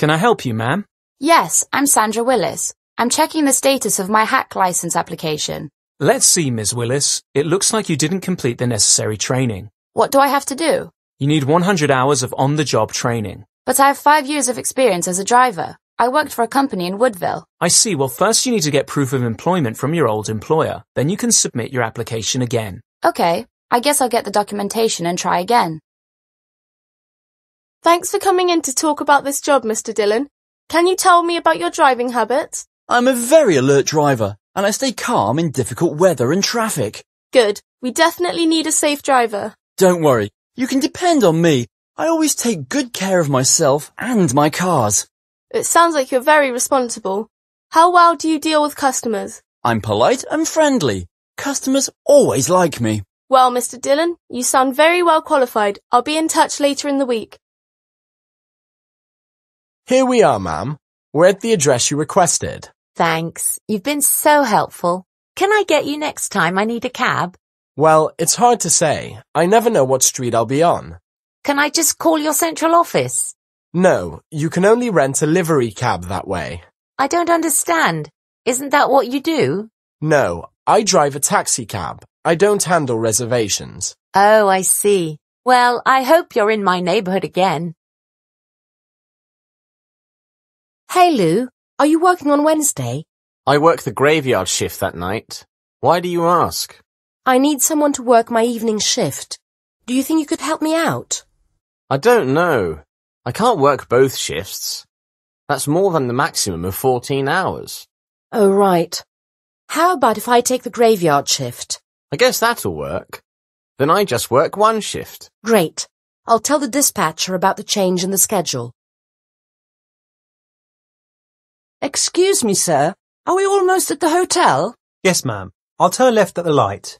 Can I help you, ma'am? Yes, I'm Sandra Willis. I'm checking the status of my hack license application. Let's see, Ms. Willis. It looks like you didn't complete the necessary training. What do I have to do? You need 100 hours of on-the-job training. But I have five years of experience as a driver. I worked for a company in Woodville. I see. Well, first you need to get proof of employment from your old employer. Then you can submit your application again. Okay. I guess I'll get the documentation and try again. Thanks for coming in to talk about this job, Mr. Dillon. Can you tell me about your driving habits? I'm a very alert driver, and I stay calm in difficult weather and traffic. Good. We definitely need a safe driver. Don't worry. You can depend on me. I always take good care of myself and my cars. It sounds like you're very responsible. How well do you deal with customers? I'm polite and friendly. Customers always like me. Well, Mr. Dillon, you sound very well qualified. I'll be in touch later in the week. Here we are, ma'am. We're at the address you requested. Thanks. You've been so helpful. Can I get you next time I need a cab? Well, it's hard to say. I never know what street I'll be on. Can I just call your central office? No, you can only rent a livery cab that way. I don't understand. Isn't that what you do? No, I drive a taxi cab. I don't handle reservations. Oh, I see. Well, I hope you're in my neighborhood again. Hey Lou, are you working on Wednesday? I work the graveyard shift that night. Why do you ask? I need someone to work my evening shift. Do you think you could help me out? I don't know. I can't work both shifts. That's more than the maximum of 14 hours. Oh, right. How about if I take the graveyard shift? I guess that'll work. Then I just work one shift. Great. I'll tell the dispatcher about the change in the schedule. Excuse me, sir. Are we almost at the hotel? Yes, ma'am. I'll turn left at the light.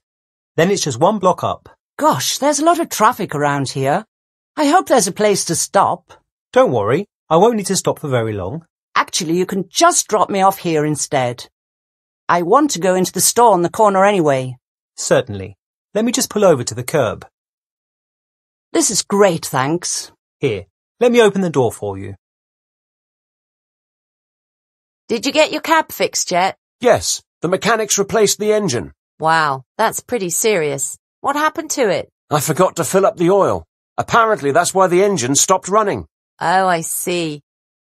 Then it's just one block up. Gosh, there's a lot of traffic around here. I hope there's a place to stop. Don't worry. I won't need to stop for very long. Actually, you can just drop me off here instead. I want to go into the store on the corner anyway. Certainly. Let me just pull over to the curb. This is great, thanks. Here, let me open the door for you. Did you get your cab fixed yet? Yes, the mechanics replaced the engine. Wow, that's pretty serious. What happened to it? I forgot to fill up the oil. Apparently that's why the engine stopped running. Oh, I see.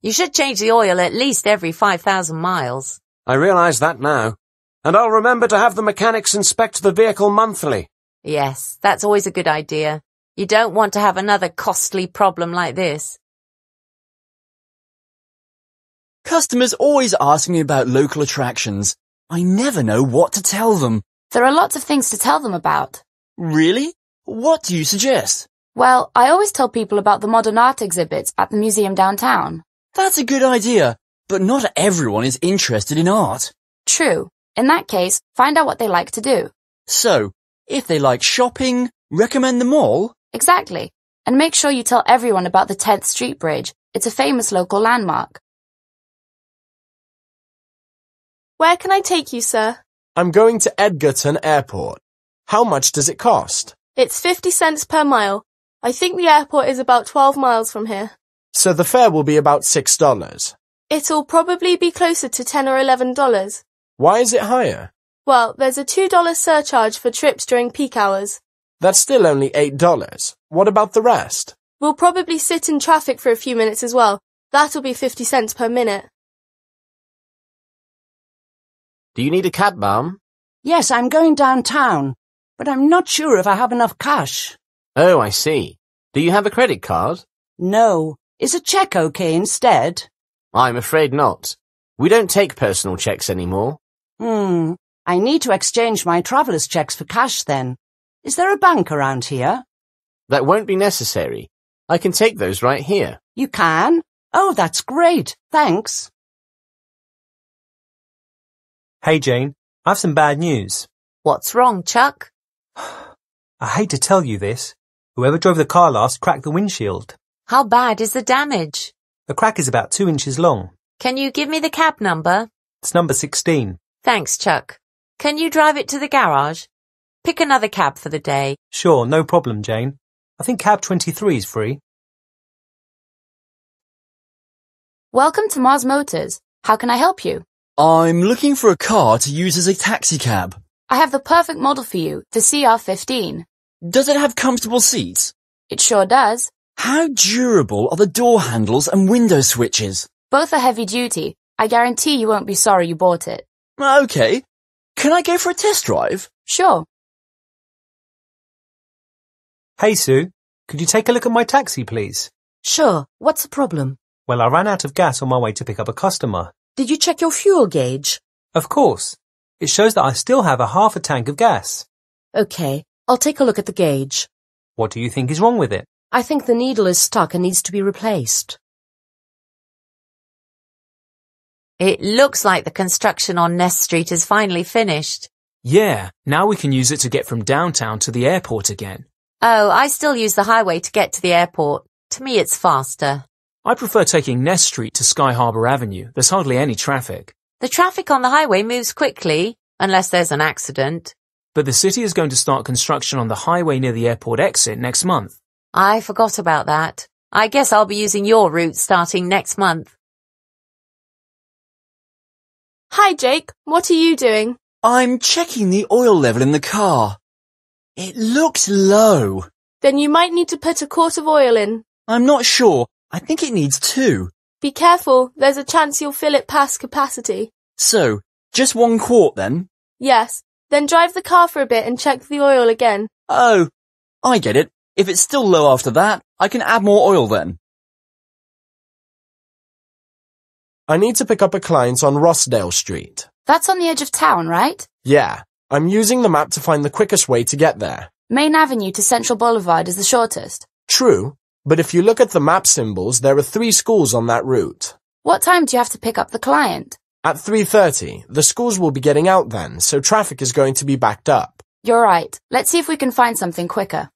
You should change the oil at least every 5,000 miles. I realise that now. And I'll remember to have the mechanics inspect the vehicle monthly. Yes, that's always a good idea. You don't want to have another costly problem like this. customers always ask me about local attractions. I never know what to tell them. There are lots of things to tell them about. Really? What do you suggest? Well, I always tell people about the modern art exhibits at the museum downtown. That's a good idea, but not everyone is interested in art. True. In that case, find out what they like to do. So, if they like shopping, recommend the mall? Exactly. And make sure you tell everyone about the 10th Street Bridge. It's a famous local landmark. Where can I take you, sir? I'm going to Edgarton Airport. How much does it cost? It's 50 cents per mile. I think the airport is about 12 miles from here. So the fare will be about $6. It'll probably be closer to 10 or $11. Why is it higher? Well, there's a $2 surcharge for trips during peak hours. That's still only $8. What about the rest? We'll probably sit in traffic for a few minutes as well. That'll be 50 cents per minute. Do you need a cab, ma'am? Yes, I'm going downtown, but I'm not sure if I have enough cash. Oh, I see. Do you have a credit card? No. Is a cheque okay instead? I'm afraid not. We don't take personal cheques anymore. Hmm. I need to exchange my traveller's cheques for cash then. Is there a bank around here? That won't be necessary. I can take those right here. You can? Oh, that's great. Thanks. Hey, Jane, I've some bad news. What's wrong, Chuck? I hate to tell you this. Whoever drove the car last cracked the windshield. How bad is the damage? The crack is about two inches long. Can you give me the cab number? It's number 16. Thanks, Chuck. Can you drive it to the garage? Pick another cab for the day. Sure, no problem, Jane. I think cab 23 is free. Welcome to Mars Motors. How can I help you? I'm looking for a car to use as a taxicab. I have the perfect model for you, the CR15. Does it have comfortable seats? It sure does. How durable are the door handles and window switches? Both are heavy duty. I guarantee you won't be sorry you bought it. Okay. Can I go for a test drive? Sure. Hey, Sue. Could you take a look at my taxi, please? Sure. What's the problem? Well, I ran out of gas on my way to pick up a customer. Did you check your fuel gauge? Of course. It shows that I still have a half a tank of gas. Okay, I'll take a look at the gauge. What do you think is wrong with it? I think the needle is stuck and needs to be replaced. It looks like the construction on Ness Street is finally finished. Yeah, now we can use it to get from downtown to the airport again. Oh, I still use the highway to get to the airport. To me, it's faster. I prefer taking Ness Street to Sky Harbour Avenue. There's hardly any traffic. The traffic on the highway moves quickly, unless there's an accident. But the city is going to start construction on the highway near the airport exit next month. I forgot about that. I guess I'll be using your route starting next month. Hi Jake, what are you doing? I'm checking the oil level in the car. It looks low. Then you might need to put a quart of oil in. I'm not sure. I think it needs two. Be careful, there's a chance you'll fill it past capacity. So, just one quart then? Yes. Then drive the car for a bit and check the oil again. Oh, I get it. If it's still low after that, I can add more oil then. I need to pick up a client on Rossdale Street. That's on the edge of town, right? Yeah. I'm using the map to find the quickest way to get there. Main Avenue to Central Boulevard is the shortest. True, but if you look at the map symbols, there are three schools on that route. What time do you have to pick up the client? At 3.30. The schools will be getting out then, so traffic is going to be backed up. You're right. Let's see if we can find something quicker.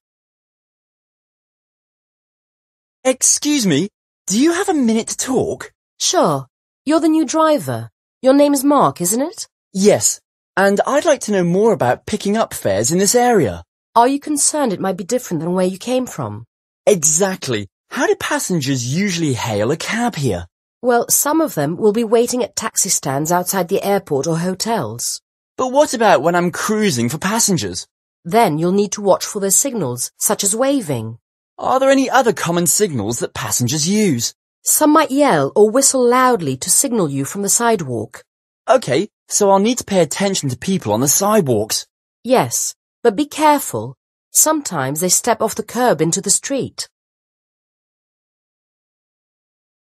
Excuse me, do you have a minute to talk? Sure. You're the new driver. Your name is Mark, isn't it? Yes, and I'd like to know more about picking up fares in this area. Are you concerned it might be different than where you came from? Exactly. How do passengers usually hail a cab here? Well, some of them will be waiting at taxi stands outside the airport or hotels. But what about when I'm cruising for passengers? Then you'll need to watch for their signals, such as waving. Are there any other common signals that passengers use? Some might yell or whistle loudly to signal you from the sidewalk. Okay, so I'll need to pay attention to people on the sidewalks. Yes, but be careful. Sometimes they step off the curb into the street.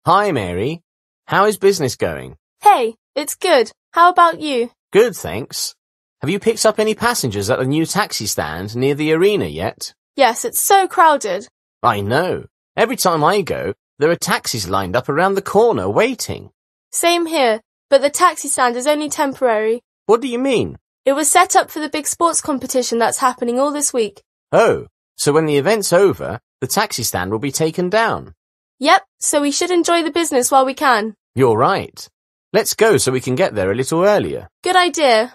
Hi, Mary. How is business going? Hey, it's good. How about you? Good, thanks. Have you picked up any passengers at the new taxi stand near the arena yet? Yes, it's so crowded. I know. Every time I go, there are taxis lined up around the corner waiting. Same here, but the taxi stand is only temporary. What do you mean? It was set up for the big sports competition that's happening all this week, Oh, so when the event's over, the taxi stand will be taken down. Yep, so we should enjoy the business while we can. You're right. Let's go so we can get there a little earlier. Good idea.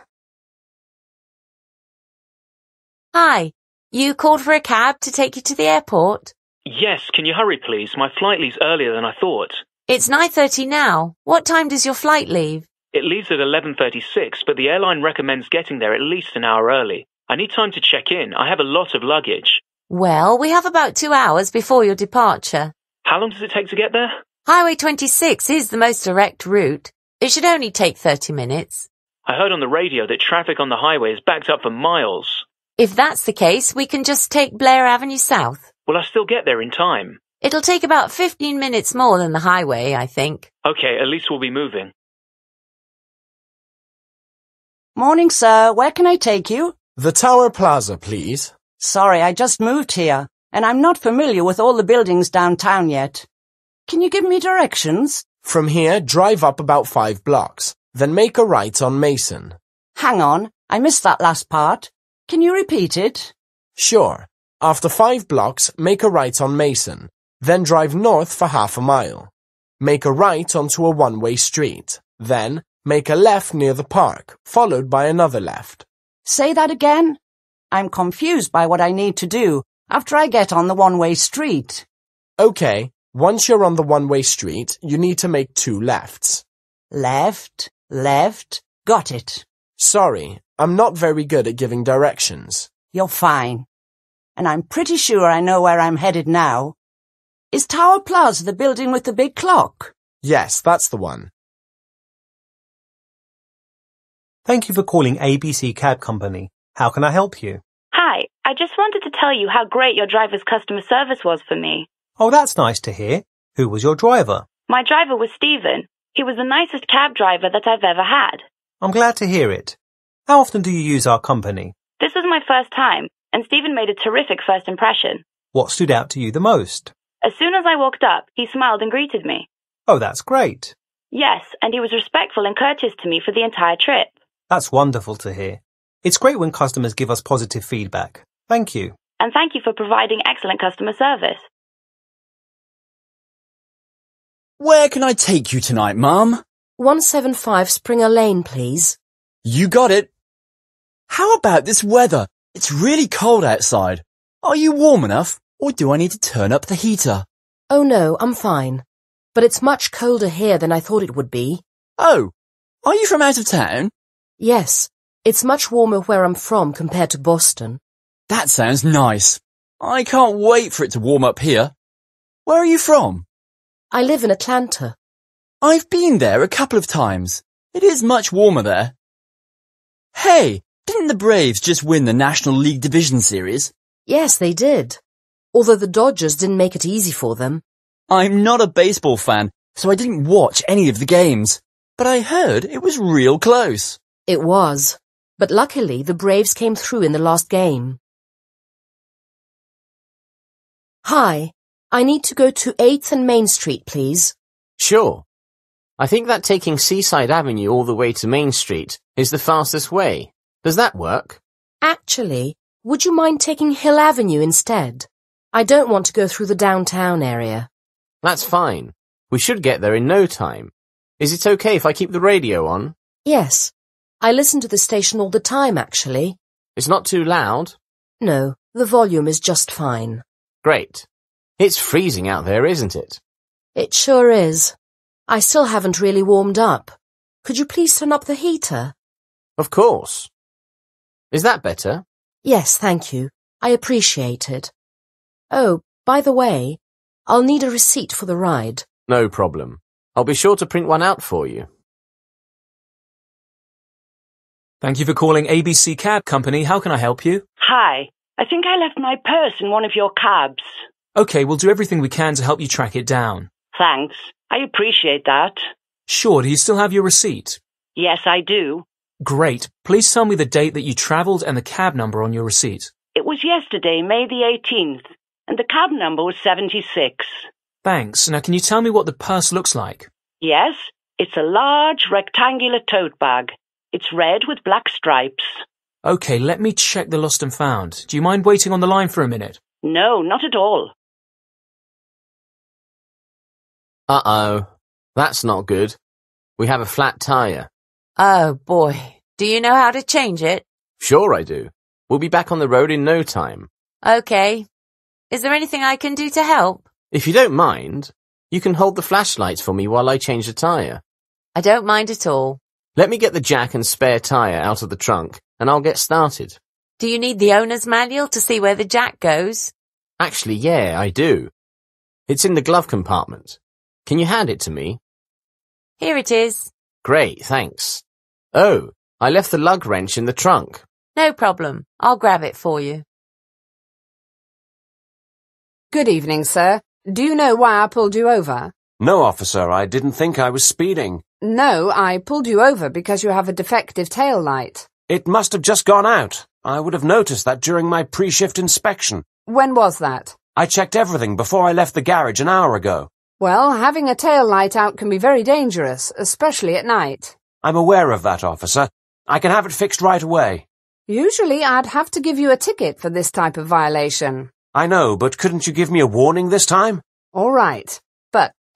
Hi, you called for a cab to take you to the airport? Yes, can you hurry please? My flight leaves earlier than I thought. It's 9.30 now. What time does your flight leave? It leaves at 11.36, but the airline recommends getting there at least an hour early. I need time to check in. I have a lot of luggage. Well, we have about two hours before your departure. How long does it take to get there? Highway 26 is the most direct route. It should only take 30 minutes. I heard on the radio that traffic on the highway is backed up for miles. If that's the case, we can just take Blair Avenue South. Will I still get there in time? It'll take about 15 minutes more than the highway, I think. Okay, at least we'll be moving. Morning, sir. Where can I take you? The Tower Plaza, please. Sorry, I just moved here, and I'm not familiar with all the buildings downtown yet. Can you give me directions? From here, drive up about five blocks, then make a right on Mason. Hang on, I missed that last part. Can you repeat it? Sure. After five blocks, make a right on Mason, then drive north for half a mile. Make a right onto a one-way street, then make a left near the park, followed by another left. Say that again? I'm confused by what I need to do after I get on the one-way street. Okay, once you're on the one-way street, you need to make two lefts. Left, left, got it. Sorry, I'm not very good at giving directions. You're fine. And I'm pretty sure I know where I'm headed now. Is Tower Plaza the building with the big clock? Yes, that's the one. Thank you for calling ABC Cab Company. How can I help you? Hi, I just wanted to tell you how great your driver's customer service was for me. Oh, that's nice to hear. Who was your driver? My driver was Stephen. He was the nicest cab driver that I've ever had. I'm glad to hear it. How often do you use our company? This was my first time, and Stephen made a terrific first impression. What stood out to you the most? As soon as I walked up, he smiled and greeted me. Oh, that's great. Yes, and he was respectful and courteous to me for the entire trip. That's wonderful to hear. It's great when customers give us positive feedback. Thank you. And thank you for providing excellent customer service. Where can I take you tonight, Mum? 175 Springer Lane, please. You got it. How about this weather? It's really cold outside. Are you warm enough, or do I need to turn up the heater? Oh no, I'm fine. But it's much colder here than I thought it would be. Oh, are you from out of town? Yes, it's much warmer where I'm from compared to Boston. That sounds nice. I can't wait for it to warm up here. Where are you from? I live in Atlanta. I've been there a couple of times. It is much warmer there. Hey, didn't the Braves just win the National League Division Series? Yes, they did. Although the Dodgers didn't make it easy for them. I'm not a baseball fan, so I didn't watch any of the games. But I heard it was real close. It was, but luckily the Braves came through in the last game. Hi, I need to go to 8th and Main Street, please. Sure. I think that taking Seaside Avenue all the way to Main Street is the fastest way. Does that work? Actually, would you mind taking Hill Avenue instead? I don't want to go through the downtown area. That's fine. We should get there in no time. Is it okay if I keep the radio on? Yes. I listen to the station all the time, actually. It's not too loud. No, the volume is just fine. Great. It's freezing out there, isn't it? It sure is. I still haven't really warmed up. Could you please turn up the heater? Of course. Is that better? Yes, thank you. I appreciate it. Oh, by the way, I'll need a receipt for the ride. No problem. I'll be sure to print one out for you. Thank you for calling ABC Cab Company. How can I help you? Hi. I think I left my purse in one of your cabs. Okay, we'll do everything we can to help you track it down. Thanks. I appreciate that. Sure, do you still have your receipt? Yes, I do. Great. Please tell me the date that you travelled and the cab number on your receipt. It was yesterday, May the 18th, and the cab number was 76. Thanks. Now, can you tell me what the purse looks like? Yes, it's a large rectangular tote bag it's red with black stripes. Okay, let me check the lost and found. Do you mind waiting on the line for a minute? No, not at all. Uh-oh. That's not good. We have a flat tyre. Oh, boy. Do you know how to change it? Sure I do. We'll be back on the road in no time. Okay. Is there anything I can do to help? If you don't mind, you can hold the flashlights for me while I change the tyre. I don't mind at all. Let me get the jack and spare tyre out of the trunk, and I'll get started. Do you need the owner's manual to see where the jack goes? Actually, yeah, I do. It's in the glove compartment. Can you hand it to me? Here it is. Great, thanks. Oh, I left the lug wrench in the trunk. No problem. I'll grab it for you. Good evening, sir. Do you know why I pulled you over? No, officer, I didn't think I was speeding. No, I pulled you over because you have a defective tail light. It must have just gone out. I would have noticed that during my pre-shift inspection. When was that? I checked everything before I left the garage an hour ago. Well, having a tail light out can be very dangerous, especially at night. I'm aware of that, officer. I can have it fixed right away. Usually I'd have to give you a ticket for this type of violation. I know, but couldn't you give me a warning this time? All right.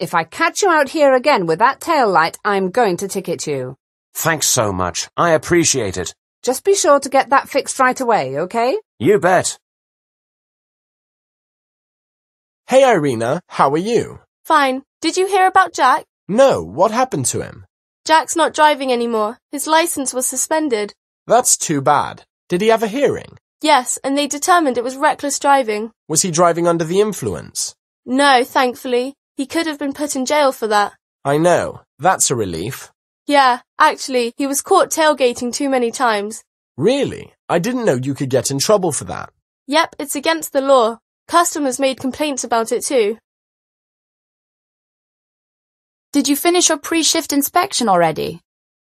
If I catch you out here again with that tail light, I'm going to ticket you. Thanks so much. I appreciate it. Just be sure to get that fixed right away, okay? You bet. Hey, Irina, how are you? Fine. Did you hear about Jack? No, what happened to him? Jack's not driving anymore. His license was suspended. That's too bad. Did he have a hearing? Yes, and they determined it was reckless driving. Was he driving under the influence? No, thankfully. He could have been put in jail for that. I know. That's a relief. Yeah, actually, he was caught tailgating too many times. Really? I didn't know you could get in trouble for that. Yep, it's against the law. Customers made complaints about it too. Did you finish your pre-shift inspection already?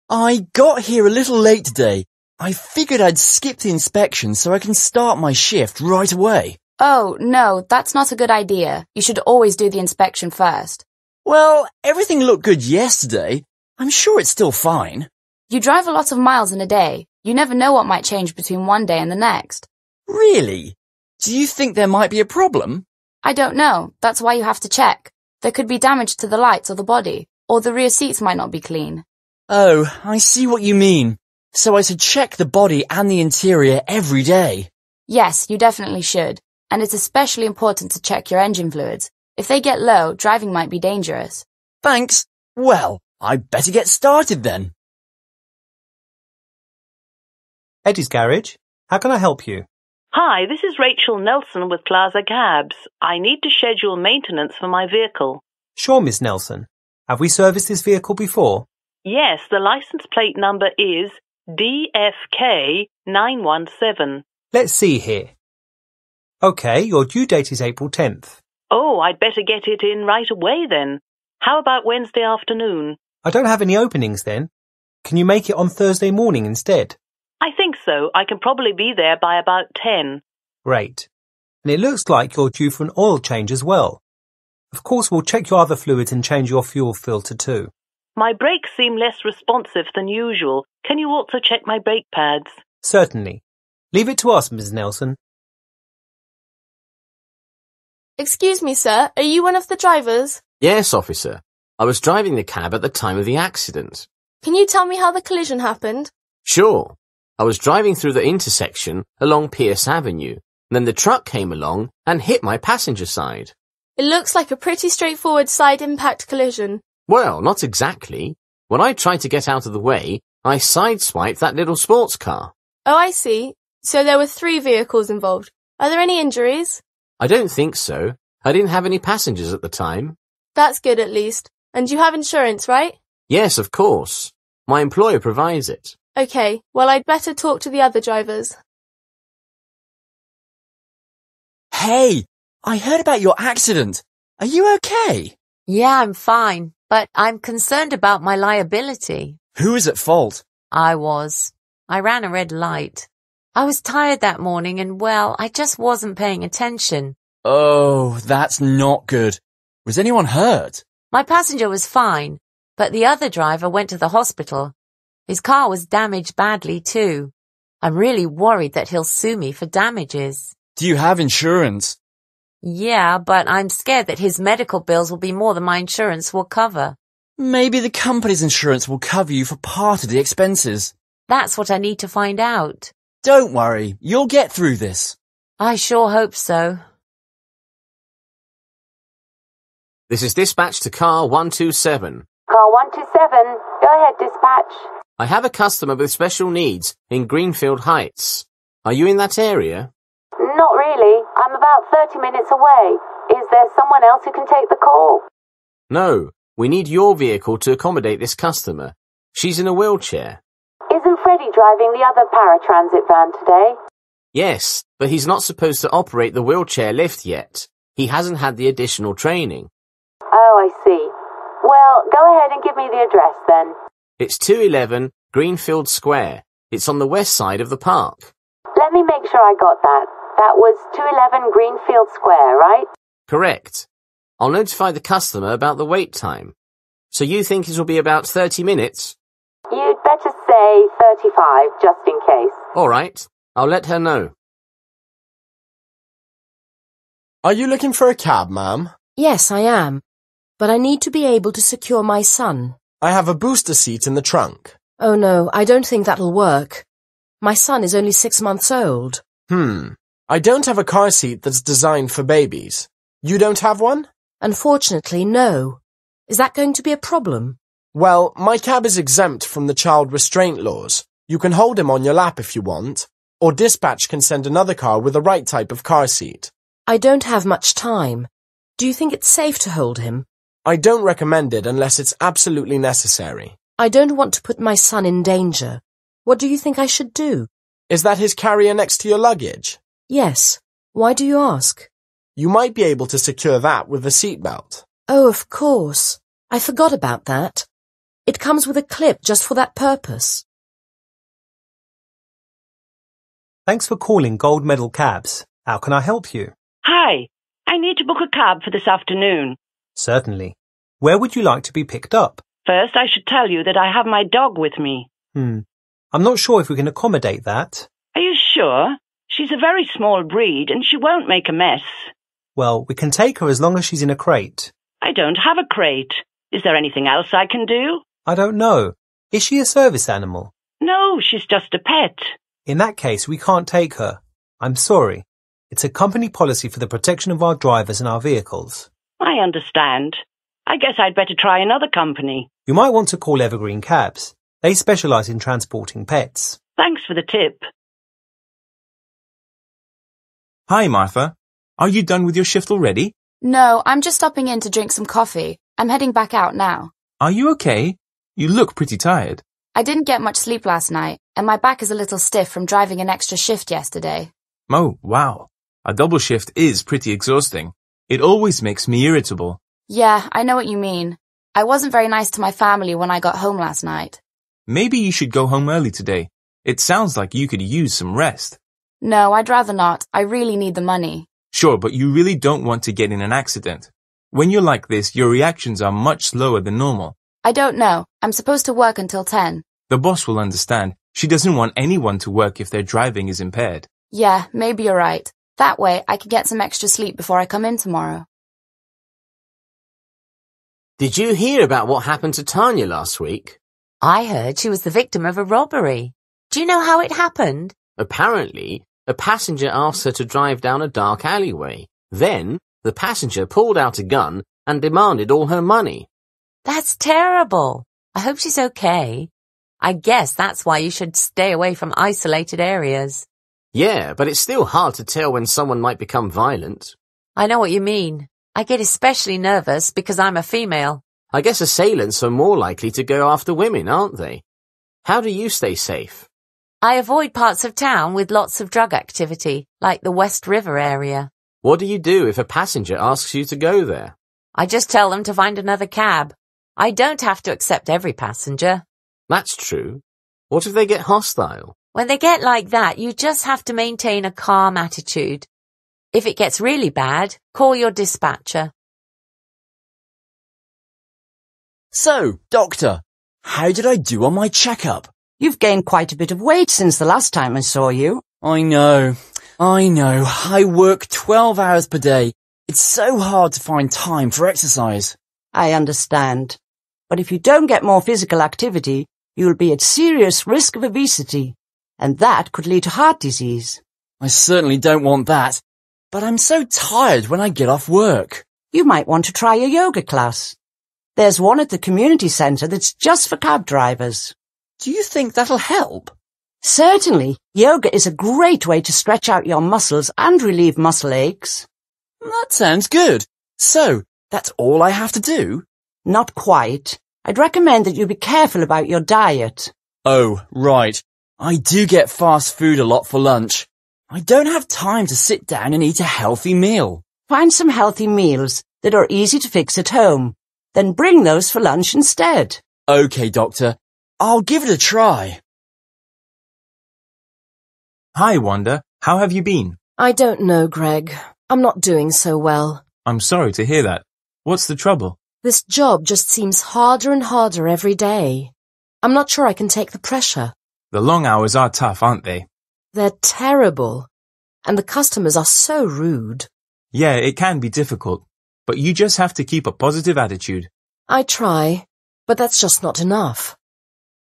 I got here a little late today. I figured I'd skip the inspection so I can start my shift right away. Oh, no, that's not a good idea. You should always do the inspection first. Well, everything looked good yesterday. I'm sure it's still fine. You drive a lot of miles in a day. You never know what might change between one day and the next. Really? Do you think there might be a problem? I don't know. That's why you have to check. There could be damage to the lights or the body, or the rear seats might not be clean. Oh, I see what you mean. So I should check the body and the interior every day. Yes, you definitely should and it's especially important to check your engine fluids. If they get low, driving might be dangerous. Thanks. Well, I better get started then. Eddie's Garage, how can I help you? Hi, this is Rachel Nelson with Plaza Cabs. I need to schedule maintenance for my vehicle. Sure, Miss Nelson. Have we serviced this vehicle before? Yes, the license plate number is DFK917. Let's see here. OK, your due date is April 10th. Oh, I'd better get it in right away then. How about Wednesday afternoon? I don't have any openings then. Can you make it on Thursday morning instead? I think so. I can probably be there by about 10. Great. And it looks like you're due for an oil change as well. Of course, we'll check your other fluids and change your fuel filter too. My brakes seem less responsive than usual. Can you also check my brake pads? Certainly. Leave it to us, Miss Nelson. Excuse me, sir, are you one of the drivers? Yes, officer. I was driving the cab at the time of the accident. Can you tell me how the collision happened? Sure. I was driving through the intersection along Pierce Avenue. Then the truck came along and hit my passenger side. It looks like a pretty straightforward side impact collision. Well, not exactly. When I tried to get out of the way, I sideswiped that little sports car. Oh, I see. So there were three vehicles involved. Are there any injuries? I don't think so. I didn't have any passengers at the time. That's good at least. And you have insurance, right? Yes, of course. My employer provides it. Okay, well I'd better talk to the other drivers. Hey, I heard about your accident. Are you okay? Yeah, I'm fine, but I'm concerned about my liability. Who is at fault? I was. I ran a red light. I was tired that morning and well, I just wasn't paying attention. Oh, that's not good. Was anyone hurt? My passenger was fine, but the other driver went to the hospital. His car was damaged badly too. I'm really worried that he'll sue me for damages. Do you have insurance? Yeah, but I'm scared that his medical bills will be more than my insurance will cover. Maybe the company's insurance will cover you for part of the expenses. That's what I need to find out. Don't worry, you'll get through this. I sure hope so. This is dispatch to car 127. Car 127, go ahead, dispatch. I have a customer with special needs in Greenfield Heights. Are you in that area? Not really. I'm about 30 minutes away. Is there someone else who can take the call? No. We need your vehicle to accommodate this customer. She's in a wheelchair driving the other paratransit van today? Yes, but he's not supposed to operate the wheelchair lift yet. He hasn't had the additional training. Oh, I see. Well, go ahead and give me the address then. It's 211 Greenfield Square. It's on the west side of the park. Let me make sure I got that. That was 211 Greenfield Square, right? Correct. I'll notify the customer about the wait time. So you think it will be about 30 minutes? say 35 just in case. All right. I'll let her know. Are you looking for a cab, ma'am? Yes, I am. But I need to be able to secure my son. I have a booster seat in the trunk. Oh no, I don't think that'll work. My son is only six months old. Hmm. I don't have a car seat that's designed for babies. You don't have one? Unfortunately, no. Is that going to be a problem? Well, my cab is exempt from the child restraint laws. You can hold him on your lap if you want, or dispatch can send another car with the right type of car seat. I don't have much time. Do you think it's safe to hold him? I don't recommend it unless it's absolutely necessary. I don't want to put my son in danger. What do you think I should do? Is that his carrier next to your luggage? Yes. Why do you ask? You might be able to secure that with a seatbelt. Oh, of course. I forgot about that. It comes with a clip just for that purpose. Thanks for calling Gold Medal Cabs. How can I help you? Hi, I need to book a cab for this afternoon. Certainly. Where would you like to be picked up? First, I should tell you that I have my dog with me. Hmm. I'm not sure if we can accommodate that. Are you sure? She's a very small breed and she won't make a mess. Well, we can take her as long as she's in a crate. I don't have a crate. Is there anything else I can do? I don't know. Is she a service animal? No, she's just a pet. In that case, we can't take her. I'm sorry. It's a company policy for the protection of our drivers and our vehicles. I understand. I guess I'd better try another company. You might want to call Evergreen Cabs. They specialise in transporting pets. Thanks for the tip. Hi, Martha. Are you done with your shift already? No, I'm just stopping in to drink some coffee. I'm heading back out now. Are you okay? You look pretty tired. I didn't get much sleep last night, and my back is a little stiff from driving an extra shift yesterday. Oh, wow. A double shift is pretty exhausting. It always makes me irritable. Yeah, I know what you mean. I wasn't very nice to my family when I got home last night. Maybe you should go home early today. It sounds like you could use some rest. No, I'd rather not. I really need the money. Sure, but you really don't want to get in an accident. When you're like this, your reactions are much slower than normal. I don't know. I'm supposed to work until 10. The boss will understand. She doesn't want anyone to work if their driving is impaired. Yeah, maybe you're right. That way, I can get some extra sleep before I come in tomorrow. Did you hear about what happened to Tanya last week? I heard she was the victim of a robbery. Do you know how it happened? Apparently, a passenger asked her to drive down a dark alleyway. Then, the passenger pulled out a gun and demanded all her money. That's terrible. I hope she's okay. I guess that's why you should stay away from isolated areas. Yeah, but it's still hard to tell when someone might become violent. I know what you mean. I get especially nervous because I'm a female. I guess assailants are more likely to go after women, aren't they? How do you stay safe? I avoid parts of town with lots of drug activity, like the West River area. What do you do if a passenger asks you to go there? I just tell them to find another cab. I don't have to accept every passenger. That's true. What if they get hostile? When they get like that, you just have to maintain a calm attitude. If it gets really bad, call your dispatcher. So, Doctor, how did I do on my checkup? You've gained quite a bit of weight since the last time I saw you. I know. I know. I work 12 hours per day. It's so hard to find time for exercise. I understand. But if you don't get more physical activity, you'll be at serious risk of obesity, and that could lead to heart disease. I certainly don't want that, but I'm so tired when I get off work. You might want to try a yoga class. There's one at the community centre that's just for cab drivers. Do you think that'll help? Certainly. Yoga is a great way to stretch out your muscles and relieve muscle aches. That sounds good. So, that's all I have to do? Not quite. I'd recommend that you be careful about your diet. Oh, right. I do get fast food a lot for lunch. I don't have time to sit down and eat a healthy meal. Find some healthy meals that are easy to fix at home. Then bring those for lunch instead. OK, Doctor. I'll give it a try. Hi, Wanda. How have you been? I don't know, Greg. I'm not doing so well. I'm sorry to hear that. What's the trouble? This job just seems harder and harder every day. I'm not sure I can take the pressure. The long hours are tough, aren't they? They're terrible. And the customers are so rude. Yeah, it can be difficult. But you just have to keep a positive attitude. I try, but that's just not enough.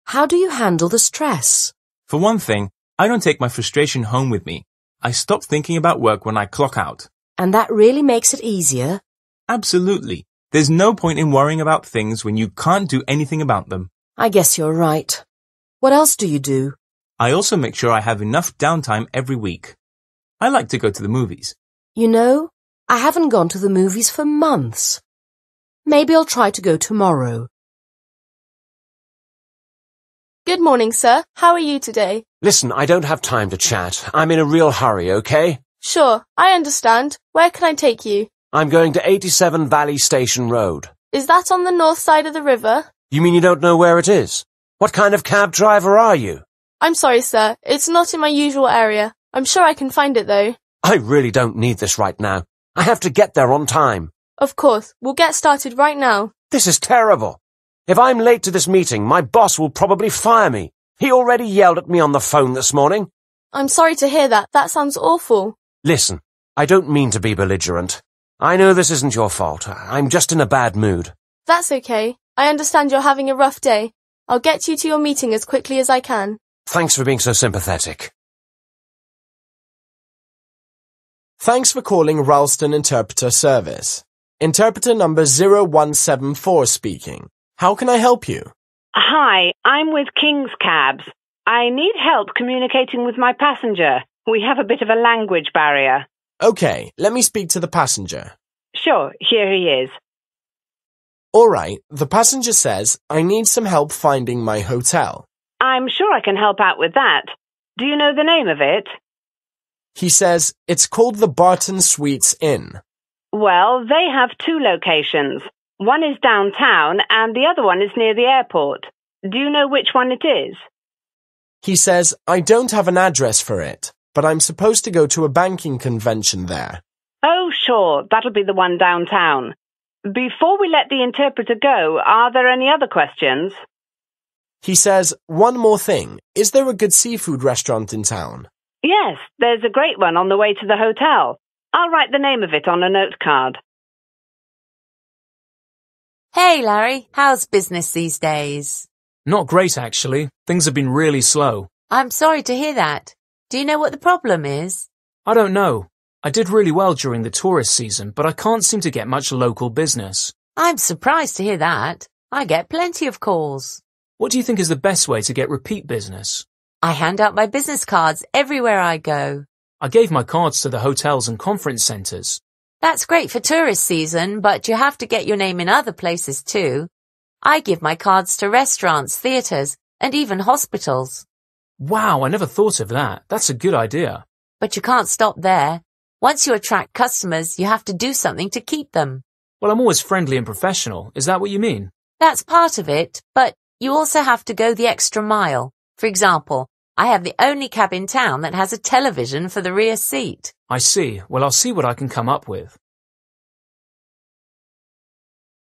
How do you handle the stress? For one thing, I don't take my frustration home with me. I stop thinking about work when I clock out. And that really makes it easier? Absolutely. There's no point in worrying about things when you can't do anything about them. I guess you're right. What else do you do? I also make sure I have enough downtime every week. I like to go to the movies. You know, I haven't gone to the movies for months. Maybe I'll try to go tomorrow. Good morning, sir. How are you today? Listen, I don't have time to chat. I'm in a real hurry, okay? Sure, I understand. Where can I take you? I'm going to 87 Valley Station Road. Is that on the north side of the river? You mean you don't know where it is? What kind of cab driver are you? I'm sorry, sir. It's not in my usual area. I'm sure I can find it, though. I really don't need this right now. I have to get there on time. Of course. We'll get started right now. This is terrible. If I'm late to this meeting, my boss will probably fire me. He already yelled at me on the phone this morning. I'm sorry to hear that. That sounds awful. Listen, I don't mean to be belligerent, I know this isn't your fault. I'm just in a bad mood. That's okay. I understand you're having a rough day. I'll get you to your meeting as quickly as I can. Thanks for being so sympathetic. Thanks for calling Ralston Interpreter Service. Interpreter number 0174 speaking. How can I help you? Hi, I'm with King's Cabs. I need help communicating with my passenger. We have a bit of a language barrier. OK, let me speak to the passenger. Sure, here he is. All right, the passenger says, I need some help finding my hotel. I'm sure I can help out with that. Do you know the name of it? He says, it's called the Barton Suites Inn. Well, they have two locations. One is downtown and the other one is near the airport. Do you know which one it is? He says, I don't have an address for it but I'm supposed to go to a banking convention there. Oh, sure. That'll be the one downtown. Before we let the interpreter go, are there any other questions? He says, One more thing. Is there a good seafood restaurant in town? Yes, there's a great one on the way to the hotel. I'll write the name of it on a note card. Hey, Larry. How's business these days? Not great, actually. Things have been really slow. I'm sorry to hear that. Do you know what the problem is? I don't know. I did really well during the tourist season, but I can't seem to get much local business. I'm surprised to hear that. I get plenty of calls. What do you think is the best way to get repeat business? I hand out my business cards everywhere I go. I gave my cards to the hotels and conference centres. That's great for tourist season, but you have to get your name in other places too. I give my cards to restaurants, theatres, and even hospitals. Wow, I never thought of that. That's a good idea. But you can't stop there. Once you attract customers, you have to do something to keep them. Well, I'm always friendly and professional. Is that what you mean? That's part of it, but you also have to go the extra mile. For example, I have the only cab in town that has a television for the rear seat. I see. Well, I'll see what I can come up with.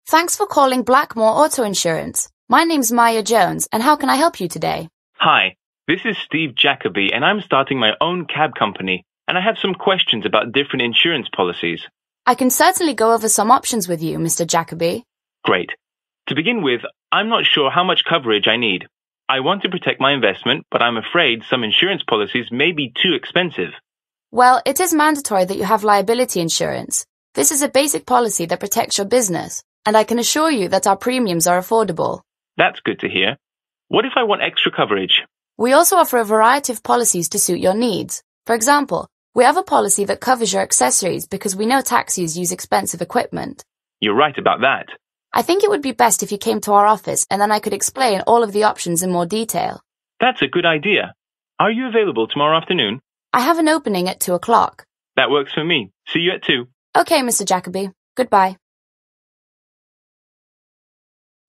Thanks for calling Blackmore Auto Insurance. My name's Maya Jones, and how can I help you today? Hi, this is Steve Jacoby, and I'm starting my own cab company, and I have some questions about different insurance policies. I can certainly go over some options with you, Mr. Jacoby. Great. To begin with, I'm not sure how much coverage I need. I want to protect my investment, but I'm afraid some insurance policies may be too expensive. Well, it is mandatory that you have liability insurance. This is a basic policy that protects your business, and I can assure you that our premiums are affordable. That's good to hear. What if I want extra coverage? We also offer a variety of policies to suit your needs. For example, we have a policy that covers your accessories because we know taxis use expensive equipment. You're right about that. I think it would be best if you came to our office and then I could explain all of the options in more detail. That's a good idea. Are you available tomorrow afternoon? I have an opening at 2 o'clock. That works for me. See you at 2. Okay, Mr. Jacoby. Goodbye.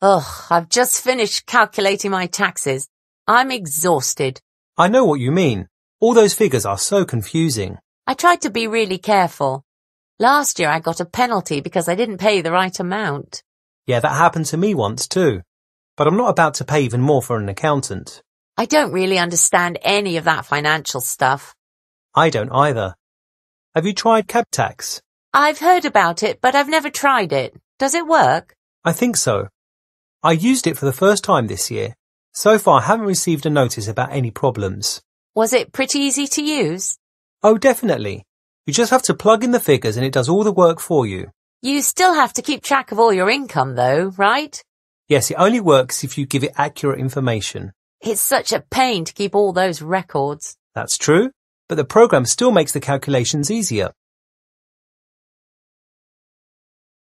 Ugh, I've just finished calculating my taxes. I'm exhausted. I know what you mean. All those figures are so confusing. I tried to be really careful. Last year I got a penalty because I didn't pay the right amount. Yeah, that happened to me once too. But I'm not about to pay even more for an accountant. I don't really understand any of that financial stuff. I don't either. Have you tried CapTax? I've heard about it, but I've never tried it. Does it work? I think so. I used it for the first time this year so far, I haven't received a notice about any problems. Was it pretty easy to use? Oh, definitely. You just have to plug in the figures and it does all the work for you. You still have to keep track of all your income though, right? Yes, it only works if you give it accurate information. It's such a pain to keep all those records. That's true, but the program still makes the calculations easier.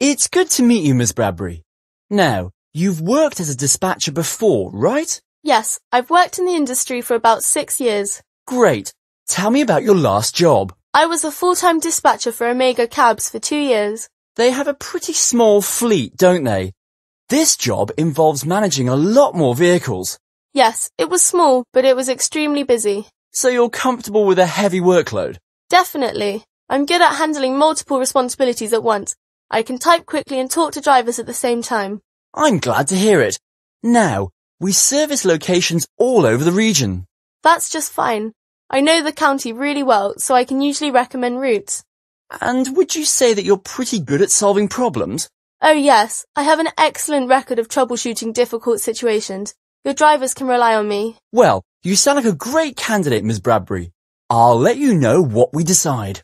It's good to meet you, Miss Bradbury. Now, You've worked as a dispatcher before, right? Yes, I've worked in the industry for about six years. Great. Tell me about your last job. I was a full-time dispatcher for Omega Cabs for two years. They have a pretty small fleet, don't they? This job involves managing a lot more vehicles. Yes, it was small, but it was extremely busy. So you're comfortable with a heavy workload? Definitely. I'm good at handling multiple responsibilities at once. I can type quickly and talk to drivers at the same time. I'm glad to hear it. Now, we service locations all over the region. That's just fine. I know the county really well, so I can usually recommend routes. And would you say that you're pretty good at solving problems? Oh yes, I have an excellent record of troubleshooting difficult situations. Your drivers can rely on me. Well, you sound like a great candidate, Ms. Bradbury. I'll let you know what we decide.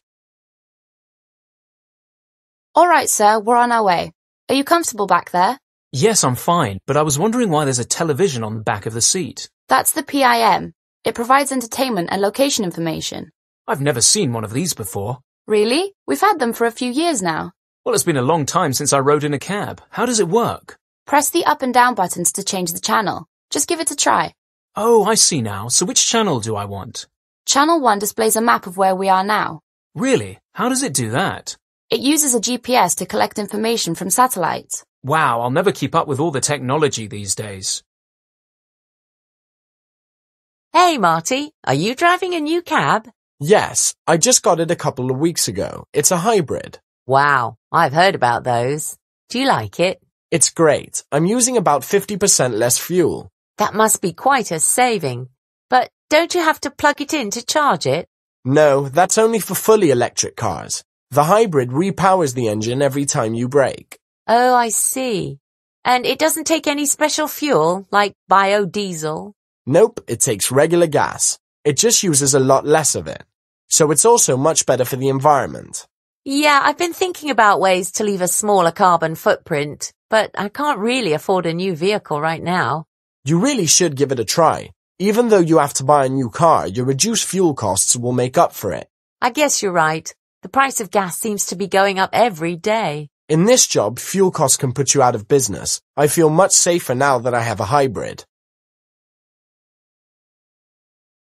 All right, sir, we're on our way. Are you comfortable back there? Yes, I'm fine, but I was wondering why there's a television on the back of the seat. That's the PIM. It provides entertainment and location information. I've never seen one of these before. Really? We've had them for a few years now. Well, it's been a long time since I rode in a cab. How does it work? Press the up and down buttons to change the channel. Just give it a try. Oh, I see now. So which channel do I want? Channel 1 displays a map of where we are now. Really? How does it do that? It uses a GPS to collect information from satellites. Wow, I'll never keep up with all the technology these days. Hey, Marty, are you driving a new cab? Yes, I just got it a couple of weeks ago. It's a hybrid. Wow, I've heard about those. Do you like it? It's great. I'm using about 50% less fuel. That must be quite a saving. But don't you have to plug it in to charge it? No, that's only for fully electric cars. The hybrid repowers the engine every time you brake. Oh, I see. And it doesn't take any special fuel, like biodiesel? Nope, it takes regular gas. It just uses a lot less of it. So it's also much better for the environment. Yeah, I've been thinking about ways to leave a smaller carbon footprint, but I can't really afford a new vehicle right now. You really should give it a try. Even though you have to buy a new car, your reduced fuel costs will make up for it. I guess you're right. The price of gas seems to be going up every day. In this job, fuel costs can put you out of business. I feel much safer now that I have a hybrid.